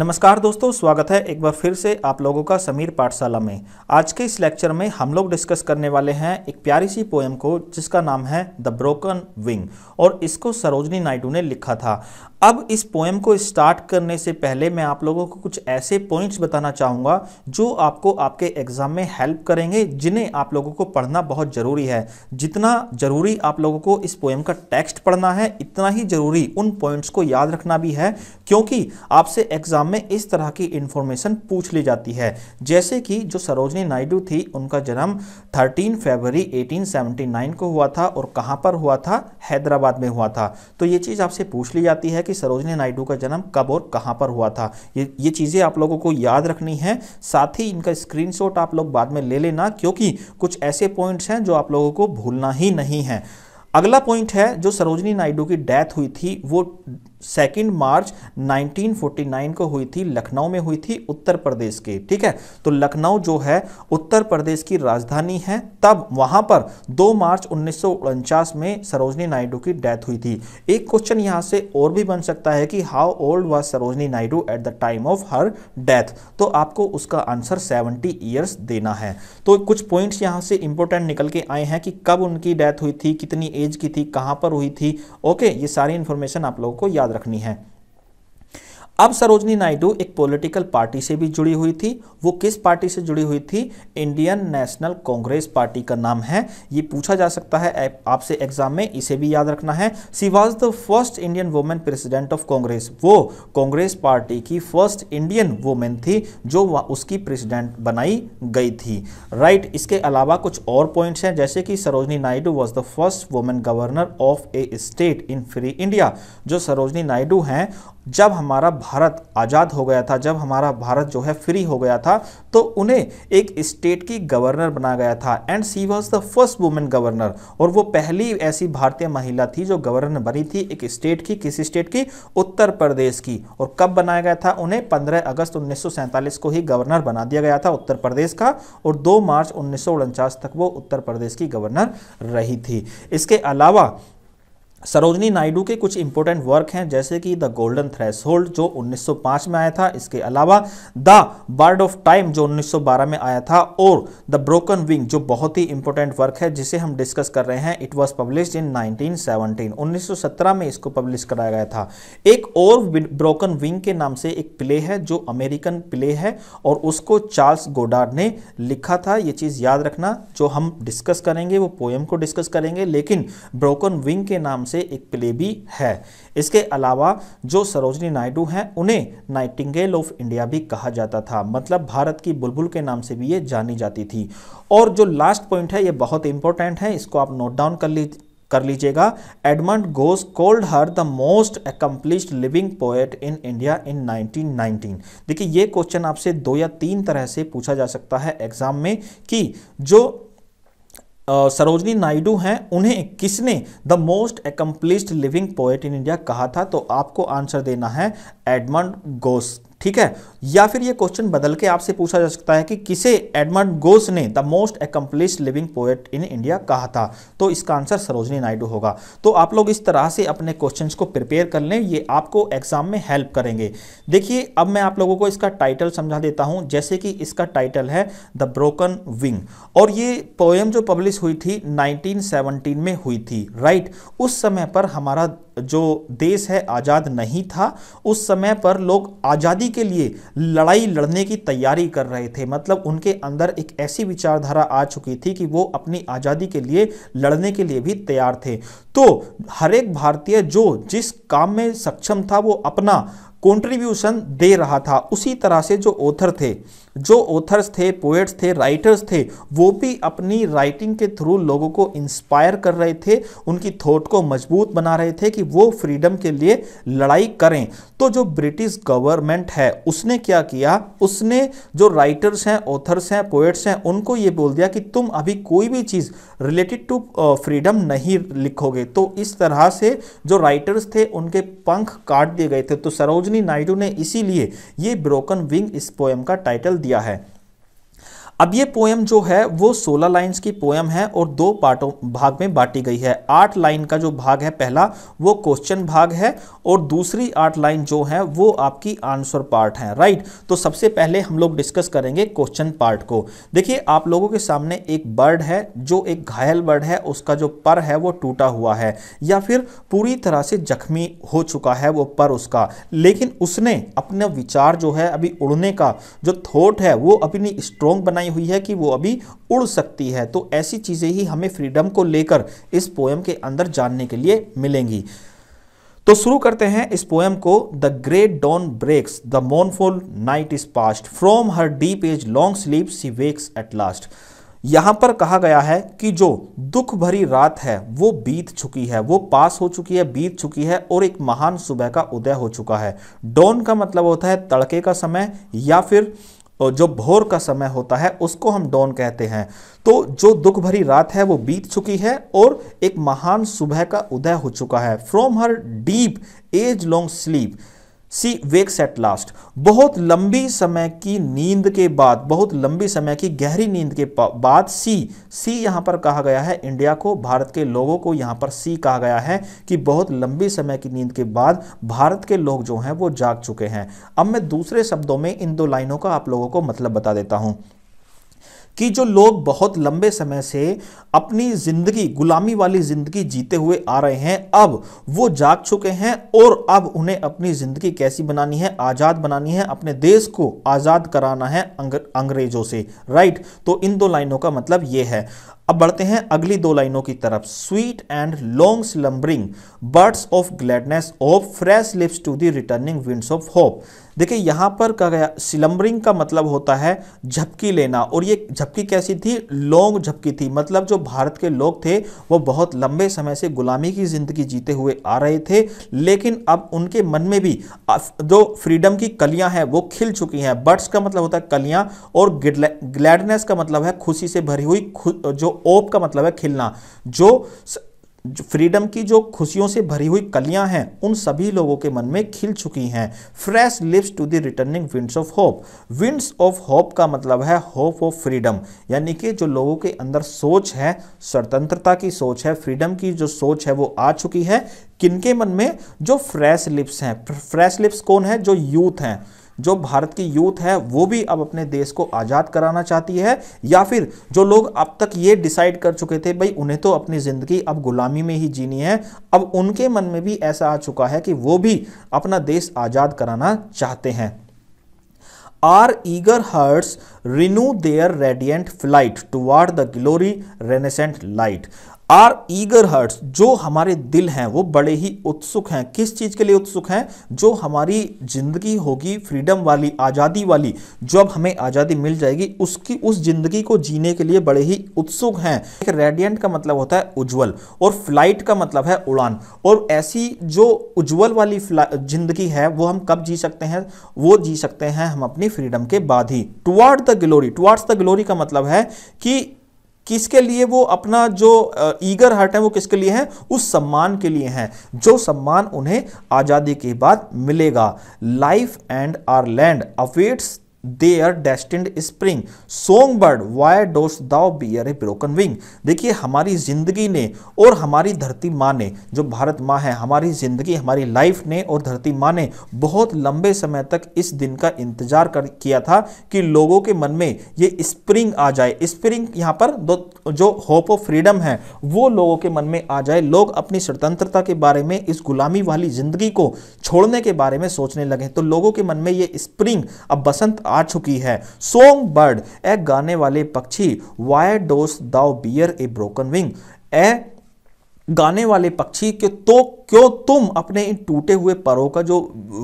नमस्कार दोस्तों स्वागत है एक बार फिर से आप लोगों का समीर पाठशाला में आज के इस लेक्चर में हम लोग डिस्कस करने वाले हैं एक प्यारी सी पोएम को जिसका नाम है द ब्रोकन विंग और इसको सरोजनी नायडू ने लिखा था अब इस पोएम को स्टार्ट करने से पहले मैं आप लोगों को कुछ ऐसे पॉइंट्स बताना चाहूँगा जो आपको आपके एग्ज़ाम में हेल्प करेंगे जिन्हें आप लोगों को पढ़ना बहुत ज़रूरी है जितना ज़रूरी आप लोगों को इस पोएम का टेक्स्ट पढ़ना है इतना ही ज़रूरी उन पॉइंट्स को याद रखना भी है क्योंकि आपसे एग्ज़ाम में इस तरह की इन्फॉर्मेशन पूछ ली जाती है जैसे कि जो सरोजनी नायडू थी उनका जन्म 13 फरवरी 1879 को हुआ था और कहां पर हुआ था हैदराबाद में हुआ था तो ये चीज़ आपसे पूछ ली जाती है कि सरोजनी नायडू का जन्म कब और कहां पर हुआ था ये ये चीज़ें आप लोगों को याद रखनी है साथ ही इनका स्क्रीन आप लोग बाद में ले लेना क्योंकि कुछ ऐसे पॉइंट्स हैं जो आप लोगों को भूलना ही नहीं है अगला पॉइंट है जो सरोजनी नायडू की डेथ हुई थी वो सेकेंड मार्च 1949 को हुई थी लखनऊ में हुई थी उत्तर प्रदेश के ठीक है तो लखनऊ जो है उत्तर प्रदेश की राजधानी है तब वहां पर 2 मार्च उन्नीस में सरोजनी नायडू की डेथ हुई थी एक क्वेश्चन यहां से और भी बन सकता है कि how old was Sarojini Naidu at the time of her death तो आपको उसका आंसर 70 ईयर्स देना है तो कुछ पॉइंट्स यहाँ से इंपॉर्टेंट निकल के आए हैं कि कब उनकी डेथ हुई थी कितनी एज की थी कहाँ पर हुई थी ओके ये सारी इंफॉर्मेशन आप लोगों को याद याद रखनी है अब सरोजनी नायडू एक पॉलिटिकल पार्टी से भी जुड़ी हुई थी वो किस पार्टी से जुड़ी हुई थी इंडियन नेशनल कांग्रेस पार्टी का नाम है ये पूछा जा सकता है आपसे एग्जाम में इसे भी याद रखना है she was the first Indian women president of Congress वो कांग्रेस पार्टी की फर्स्ट इंडियन वुमेन थी जो उसकी प्रेसिडेंट बनाई गई थी राइट right, इसके अलावा कुछ और पॉइंट्स हैं जैसे कि Sarojini Naidu was the first women governor of a state in free India जो सरोजनी नायडू हैं जब हमारा भारत आज़ाद हो गया था जब हमारा भारत जो है फ्री हो गया था तो उन्हें एक स्टेट की गवर्नर बना गया था and she was the first women governor और वो पहली ऐसी भारतीय महिला थी जो गवर्नर बनी थी एक स्टेट की किसी स्टेट की उत्तर प्रदेश की और कब बनाया गया था उन्हें 15 अगस्त उन्नीस को ही गवर्नर बना दिया गया था उत्तर प्रदेश का और 2 मार्च उन्नीस तक वो उत्तर प्रदेश की गवर्नर रही थी इसके अलावा सरोजनी नायडू के कुछ इंपॉर्टेंट वर्क हैं जैसे कि द गोल्डन थ्रेस जो 1905 में आया था इसके अलावा द बर्ड ऑफ टाइम जो 1912 में आया था और द ब्रोकन विंग जो बहुत ही इंपॉर्टेंट वर्क है जिसे हम डिस्कस कर रहे हैं इट वाज पब्लिश इन 1917 1917 में इसको पब्लिश कराया गया था एक और ब्रोकन विंग के नाम से एक प्ले है जो अमेरिकन प्ले है और उसको चार्ल्स गोडार्ड ने लिखा था ये चीज़ याद रखना जो हम डिस्कस करेंगे वो पोएम को डिस्कस करेंगे लेकिन ब्रोकन विंग के नाम से एक प्ले भी है इसके अलावा जो सरोजनी नायडू हैं उन्हें नाइटिंगेल ऑफ इंडिया भी कहा जाता था मतलब भारत की बुलबुल के नाम से भी ये जानी जाती थी और जो लास्ट पॉइंट है ये बहुत इंपॉर्टेंट है इसको आप नोट डाउन कर लीजिए कर लीजिएगा Edmund Gosse called her the most accomplished living poet in India in 1919 देखिए ये क्वेश्चन आपसे दो या तीन तरह से पूछा जा सकता है एग्जाम में कि जो सरोजनी नायडू हैं उन्हें किसने the most accomplished living poet in India कहा था तो आपको आंसर देना है एडमंड गोस ठीक है या फिर ये क्वेश्चन बदल के आपसे पूछा जा सकता है कि किसे एडमंड गोस ने the most accomplished living poet in India कहा था तो इसका आंसर सरोजनी नायडू होगा तो आप लोग इस तरह से अपने क्वेश्चंस को प्रिपेयर कर लें ये आपको एग्जाम में हेल्प करेंगे देखिए अब मैं आप लोगों को इसका टाइटल समझा देता हूँ जैसे कि इसका टाइटल है द ब्रोकन विंग और ये पोएम जो पब्लिश हुई थी नाइनटीन में हुई थी राइट उस समय पर हमारा जो देश है आज़ाद नहीं था उस समय पर लोग आज़ादी के लिए लड़ाई लड़ने की तैयारी कर रहे थे मतलब उनके अंदर एक ऐसी विचारधारा आ चुकी थी कि वो अपनी आज़ादी के लिए लड़ने के लिए भी तैयार थे तो हर एक भारतीय जो जिस काम में सक्षम था वो अपना कॉन्ट्रीब्यूशन दे रहा था उसी तरह से जो ऑथर थे जो ऑथर्स थे पोएट्स थे राइटर्स थे वो भी अपनी राइटिंग के थ्रू लोगों को इंस्पायर कर रहे थे उनकी थॉट को मजबूत बना रहे थे कि वो फ्रीडम के लिए लड़ाई करें तो जो ब्रिटिश गवर्नमेंट है उसने क्या किया उसने जो राइटर्स हैं ऑथर्स हैं पोएट्स हैं उनको ये बोल दिया कि तुम अभी कोई भी चीज़ रिलेटेड टू फ्रीडम नहीं लिखोगे तो इस तरह से जो राइटर्स थे उनके पंख काट दिए गए थे तो सरोजनी नायडू ने इसीलिए ये ब्रोकन विंग इस पोएम का टाइटल दिया है अब ये पोएम जो है वो सोलह लाइन्स की पोएम है और दो पार्टों भाग में बांटी गई है आठ लाइन का जो भाग है पहला वो क्वेश्चन भाग है और दूसरी आठ लाइन जो है वो आपकी आंसर पार्ट है राइट तो सबसे पहले हम लोग डिस्कस करेंगे क्वेश्चन पार्ट को देखिए आप लोगों के सामने एक बर्ड है जो एक घायल बर्ड है उसका जो पर है वो टूटा हुआ है या फिर पूरी तरह से जख्मी हो चुका है वो पर उसका लेकिन उसने अपना विचार जो है अभी उड़ने का जो थोट है वो अपनी स्ट्रोंग बनाई बनाई हुई है कि वो अभी उड़ सकती है तो ऐसी चीज़ें ही हमें फ्रीडम को लेकर इस पोएम के अंदर जानने के लिए मिलेंगी तो शुरू करते हैं इस पोएम को the great dawn breaks the mournful night is past from her deep age long sleep she wakes at last यहां पर कहा गया है कि जो दुख भरी रात है वो बीत चुकी है वो पास हो चुकी है बीत चुकी है और एक महान सुबह का उदय हो चुका है डॉन का मतलब होता है तड़के का समय या फिर तो जो भोर का समय होता है उसको हम डॉन कहते हैं तो जो दुख भरी रात है वो बीत चुकी है और एक महान सुबह का उदय हो चुका है from her deep age long sleep she wakes at last बहुत लंबी समय की नींद के बाद बहुत लंबी समय की गहरी नींद के बाद सी सी यहां पर कहा गया है इंडिया को भारत के लोगों को यहां पर सी कहा गया है कि बहुत लंबी समय की नींद के बाद भारत के लोग जो हैं वो जाग चुके हैं अब मैं दूसरे शब्दों में इन दो लाइनों का आप लोगों को मतलब बता देता हूं कि जो लोग बहुत लंबे समय से अपनी जिंदगी गुलामी वाली जिंदगी जीते हुए आ रहे हैं अब वो जाग चुके हैं और अब उन्हें अपनी जिंदगी कैसी बनानी है आज़ाद बनानी है अपने देश को आज़ाद कराना है अंग्रेजों से राइट तो इन दो लाइनों का मतलब ये है अब बढ़ते हैं अगली दो लाइनों की तरफ sweet and long slumbering birds of gladness of fresh lips to the returning winds of hope देखिए यहाँ पर कहा गया सिलम्बरिंग का मतलब होता है झपकी लेना और ये झपकी कैसी थी लॉन्ग झपकी थी मतलब जो भारत के लोग थे वो बहुत लंबे समय से गुलामी की ज़िंदगी जीते हुए आ रहे थे लेकिन अब उनके मन में भी जो फ्रीडम की कलियां हैं वो खिल चुकी हैं बर्ड्स का मतलब होता है कलियां और ग्लैडनेस का मतलब है खुशी से भरी हुई जो ओप का मतलब है खिलना जो फ्रीडम की जो खुशियों से भरी हुई कलियां हैं उन सभी लोगों के मन में खिल चुकी हैं fresh lips to the returning winds of hope winds of hope का मतलब है होप ऑफ फ्रीडम यानी कि जो लोगों के अंदर सोच है स्वतंत्रता की सोच है फ्रीडम की जो सोच है वो आ चुकी है किनके मन में जो फ्रेश लिप्स हैं फ्रेश लिप्स कौन है जो यूथ हैं जो भारत की यूथ है वो भी अब अपने देश को आज़ाद कराना चाहती है या फिर जो लोग अब तक ये डिसाइड कर चुके थे भाई उन्हें तो अपनी ज़िंदगी अब गुलामी में ही जीनी है अब उनके मन में भी ऐसा आ चुका है कि वो भी अपना देश आज़ाद कराना चाहते हैं our eager hearts renew their radiant flight toward the glory renascent light our eager hearts जो हमारे दिल हैं वो बड़े ही उत्सुक हैं किस चीज़ के लिए उत्सुक हैं जो हमारी ज़िंदगी होगी फ्रीडम वाली आज़ादी वाली जो अब हमें आज़ादी मिल जाएगी उसकी उस ज़िंदगी को जीने के लिए बड़े ही उत्सुक हैं एक रेडियंट का मतलब होता है उज्जवल और फ्लाइट का मतलब है उड़ान और ऐसी जो उज्जवल वाली ज़िंदगी है वो हम कब जी सकते हैं वो जी सकते हैं हम अपनी फ्रीडम के बाद ही toward the glory towards the glory का मतलब है कि किसके लिए वो अपना जो ईगर हर्ट है वो किसके लिए है उस सम्मान के लिए है जो सम्मान उन्हें आज़ादी के बाद मिलेगा life and our land awaits their destined spring song bird why dost thou bear a broken wing देखिए हमारी ज़िंदगी ने और हमारी धरती माँ ने जो भारत माँ है हमारी ज़िंदगी हमारी लाइफ ने और धरती माँ ने बहुत लंबे समय तक इस दिन का इंतजार कर किया था कि लोगों के मन में ये स्प्रिंग आ जाए स्प्रिंग यहाँ पर दो जो होप ऑफ फ्रीडम है वो लोगों के मन में आ जाए लोग अपनी स्वतंत्रता के बारे में इस गुलामी वाली ज़िंदगी को छोड़ने के बारे में सोचने लगे तो लोगों के मन में ये स्प्रिंग अब बसंत आ चुकी है सोंग बर्ड ए गाने वाले पक्षी why dost thou bear a broken wing a गाने वाले पक्षी के तो क्यों तुम अपने इन टूटे हुए परों का जो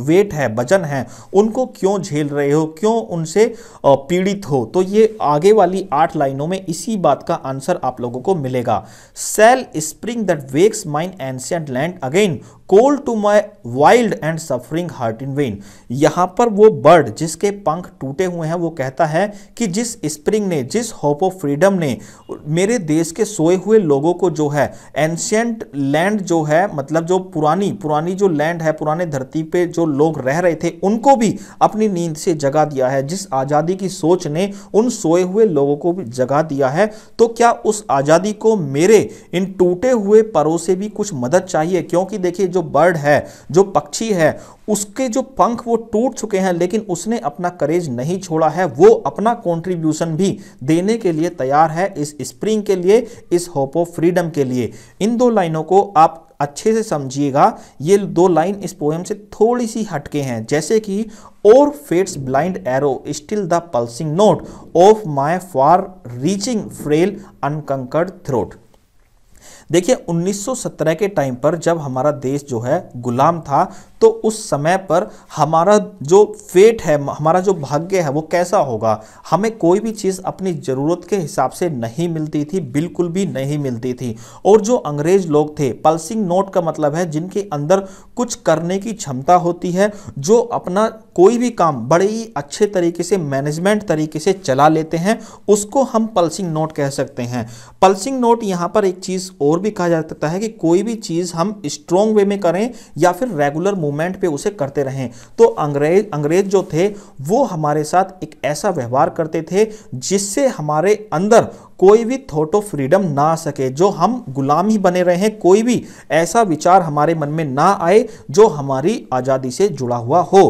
वेट है वजन है उनको क्यों झेल रहे हो क्यों उनसे पीड़ित हो तो ये आगे वाली आठ लाइनों में इसी बात का आंसर आप लोगों को मिलेगा shall spring that wakes mine ancient land again call to my wild and suffering heart in vain यहाँ पर वो बर्ड जिसके पंख टूटे हुए हैं वो कहता है कि जिस स्प्रिंग ने जिस होप ऑफ फ्रीडम ने मेरे देश के सोए हुए लोगों को जो है एंशियंट लैंड जो है मतलब जो पुरानी पुरानी जो लैंड है पुराने धरती पे जो लोग रह रहे थे उनको भी अपनी नींद से जगा दिया है जिस आज़ादी की सोच ने उन सोए हुए लोगों को भी जगा दिया है तो क्या उस आज़ादी को मेरे इन टूटे हुए परों से भी कुछ मदद चाहिए क्योंकि देखिए जो बर्ड है जो पक्षी है उसके जो पंख वो टूट चुके हैं लेकिन उसने अपना करेज नहीं छोड़ा है वो अपना कंट्रीब्यूशन भी देने के लिए तैयार है इस स्प्रिंग के लिए इस होप ऑफ फ्रीडम के लिए इन दो लाइनों को आप अच्छे से समझिएगा ये दो लाइन इस पोएम से थोड़ी सी हटके हैं जैसे कि or fate's blind arrows still the pulsing note of my far reaching frail unconquered throat देखिए 1917 के टाइम पर जब हमारा देश जो है गुलाम था तो उस समय पर हमारा जो फेट है हमारा जो भाग्य है वो कैसा होगा हमें कोई भी चीज़ अपनी ज़रूरत के हिसाब से नहीं मिलती थी बिल्कुल भी नहीं मिलती थी और जो अंग्रेज लोग थे पल्सिंग नोट का मतलब है जिनके अंदर कुछ करने की क्षमता होती है जो अपना कोई भी काम बड़े ही अच्छे तरीके से मैनेजमेंट तरीके से चला लेते हैं उसको हम पल्सिंग नोट कह सकते हैं पल्सिंग नोट यहाँ पर एक चीज़ और भी कहा जा सकता है कि कोई भी चीज़ हम स्ट्रॉन्ग वे में करें या फिर रेगुलर मूवमेंट पे उसे करते रहें तो अंग्रेज अंग्रेज जो थे वो हमारे साथ एक ऐसा व्यवहार करते थे जिससे हमारे अंदर कोई भी थॉट ऑफ फ्रीडम ना आ सके जो हम गुलाम ही बने रहें कोई भी ऐसा विचार हमारे मन में ना आए जो हमारी आज़ादी से जुड़ा हुआ हो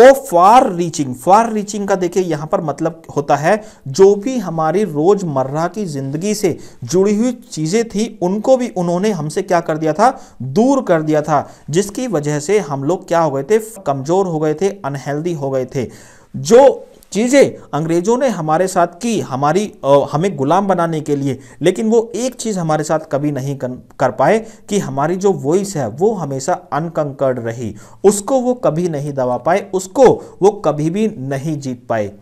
ओ फार रीचिंग फार रीचिंग का देखिए यहां पर मतलब होता है जो भी हमारी रोजमर्रा की जिंदगी से जुड़ी हुई चीजें थी उनको भी उन्होंने हमसे क्या कर दिया था दूर कर दिया था जिसकी वजह से हम लोग क्या हो गए थे कमजोर हो गए थे अनहेल्दी हो गए थे जो चीज़ें अंग्रेज़ों ने हमारे साथ की हमारी हमें गुलाम बनाने के लिए लेकिन वो एक चीज़ हमारे साथ कभी नहीं कर, पाए कि हमारी जो वॉइस है वो हमेशा अनकंकर्ड रही उसको वो कभी नहीं दबा पाए उसको वो कभी भी नहीं जीत पाए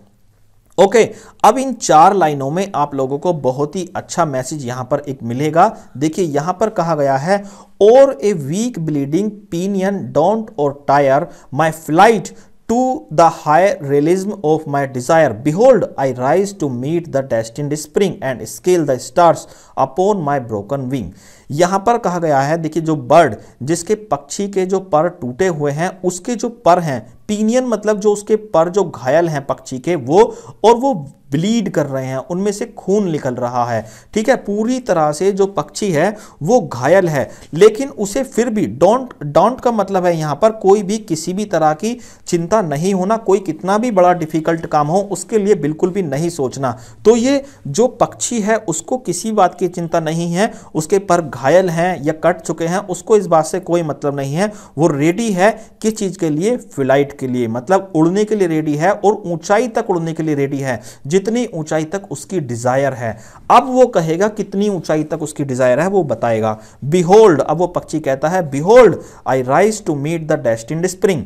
ओके okay, अब इन चार लाइनों में आप लोगों को बहुत ही अच्छा मैसेज यहां पर एक मिलेगा देखिए यहां पर कहा गया है or a weak bleeding pinion daunt or tire my flight to the high realism of my desire. Behold, I rise to meet the destined spring and scale the stars upon my broken wing. यहाँ पर कहा गया है देखिए जो bird जिसके पक्षी के जो पर टूटे हुए हैं उसके जो पर हैं पीनियन मतलब जो उसके पर जो घायल हैं पक्षी के वो और वो ब्लीड कर रहे हैं उनमें से खून निकल रहा है ठीक है पूरी तरह से जो पक्षी है वो घायल है लेकिन उसे फिर भी डोंट डोंट का मतलब है यहाँ पर कोई भी किसी भी तरह की चिंता नहीं होना कोई कितना भी बड़ा डिफिकल्ट काम हो उसके लिए बिल्कुल भी नहीं सोचना तो ये जो पक्षी है उसको किसी बात की चिंता नहीं है उसके पर घायल हैं या कट चुके हैं उसको इस बात से कोई मतलब नहीं है वो रेडी है किस चीज़ के लिए फ्लाइट के लिए मतलब उड़ने के लिए रेडी है और ऊंचाई तक उड़ने के लिए रेडी है जितनी ऊंचाई तक उसकी डिज़ायर है अब वो कहेगा कितनी ऊंचाई तक उसकी डिज़ायर है वो बताएगा बिहोल्ड अब वो पक्षी कहता है behold I rise to meet the destined spring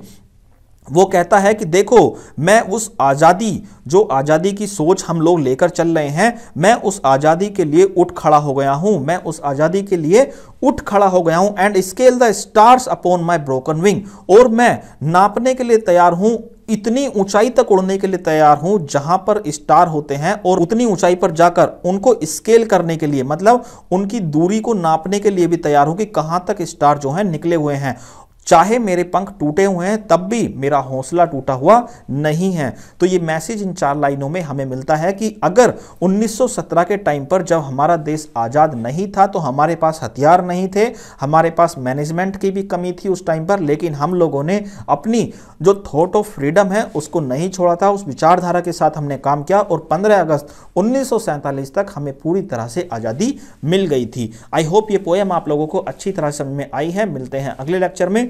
वो कहता है कि देखो मैं उस आज़ादी जो आज़ादी की सोच हम लोग लेकर चल रहे हैं मैं उस आज़ादी के लिए उठ खड़ा हो गया हूँ मैं उस आज़ादी के लिए उठ खड़ा हो गया हूँ and scale the stars upon my broken wing और मैं नापने के लिए तैयार हूँ इतनी ऊंचाई तक उड़ने के लिए तैयार हूं जहां पर स्टार होते हैं और उतनी ऊंचाई पर जाकर उनको स्केल करने के लिए मतलब उनकी दूरी को नापने के लिए भी तैयार हूं कि कहां तक स्टार जो है निकले हुए हैं चाहे मेरे पंख टूटे हुए हैं तब भी मेरा हौसला टूटा हुआ नहीं है तो ये मैसेज इन चार लाइनों में हमें मिलता है कि अगर 1917 के टाइम पर जब हमारा देश आज़ाद नहीं था तो हमारे पास हथियार नहीं थे हमारे पास मैनेजमेंट की भी कमी थी उस टाइम पर लेकिन हम लोगों ने अपनी जो थॉट ऑफ फ्रीडम है उसको नहीं छोड़ा था उस विचारधारा के साथ हमने काम किया और पंद्रह अगस्त उन्नीस तक हमें पूरी तरह से आज़ादी मिल गई थी आई होप ये पोएम आप लोगों को अच्छी तरह समझ में आई है मिलते हैं अगले लेक्चर में